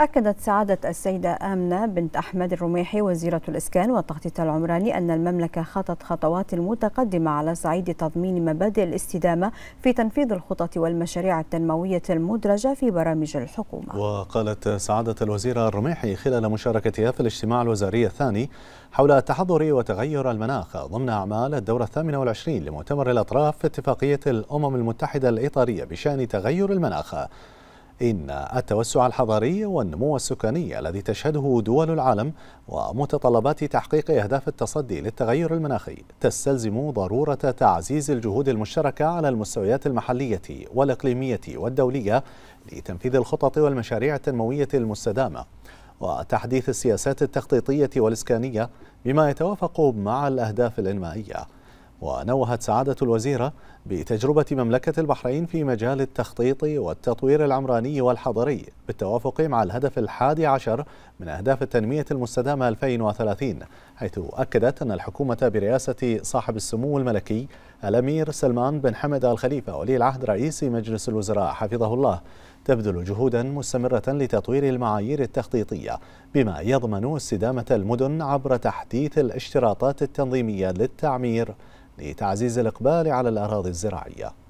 أكدت سعادة السيدة آمنة بنت أحمد الرميحي وزيرة الإسكان والتخطيط العمراني أن المملكة خطت خطوات متقدمة على صعيد تضمين مبادئ الاستدامة في تنفيذ الخطط والمشاريع التنموية المدرجة في برامج الحكومة وقالت سعادة الوزيرة الرميحي خلال مشاركتها في الاجتماع الوزاري الثاني حول التحضر وتغير المناخ ضمن أعمال الدورة الثامنة والعشرين لمؤتمر الأطراف في اتفاقية الأمم المتحدة الإطارية بشأن تغير المناخ إن التوسع الحضاري والنمو السكاني الذي تشهده دول العالم ومتطلبات تحقيق أهداف التصدي للتغير المناخي تستلزم ضرورة تعزيز الجهود المشتركة على المستويات المحلية والإقليمية والدولية لتنفيذ الخطط والمشاريع التنموية المستدامة وتحديث السياسات التخطيطية والإسكانية بما يتوافق مع الأهداف الإنمائية ونوهت سعادة الوزيرة بتجربة مملكة البحرين في مجال التخطيط والتطوير العمراني والحضري بالتوافق مع الهدف الحادي عشر من أهداف التنمية المستدامة 2030 حيث أكدت أن الحكومة برئاسة صاحب السمو الملكي الأمير سلمان بن حمد الخليفة ولي العهد رئيس مجلس الوزراء حفظه الله تبذل جهودا مستمرة لتطوير المعايير التخطيطية بما يضمن استدامة المدن عبر تحديث الاشتراطات التنظيمية للتعمير لتعزيز الإقبال على الأراضي الزراعية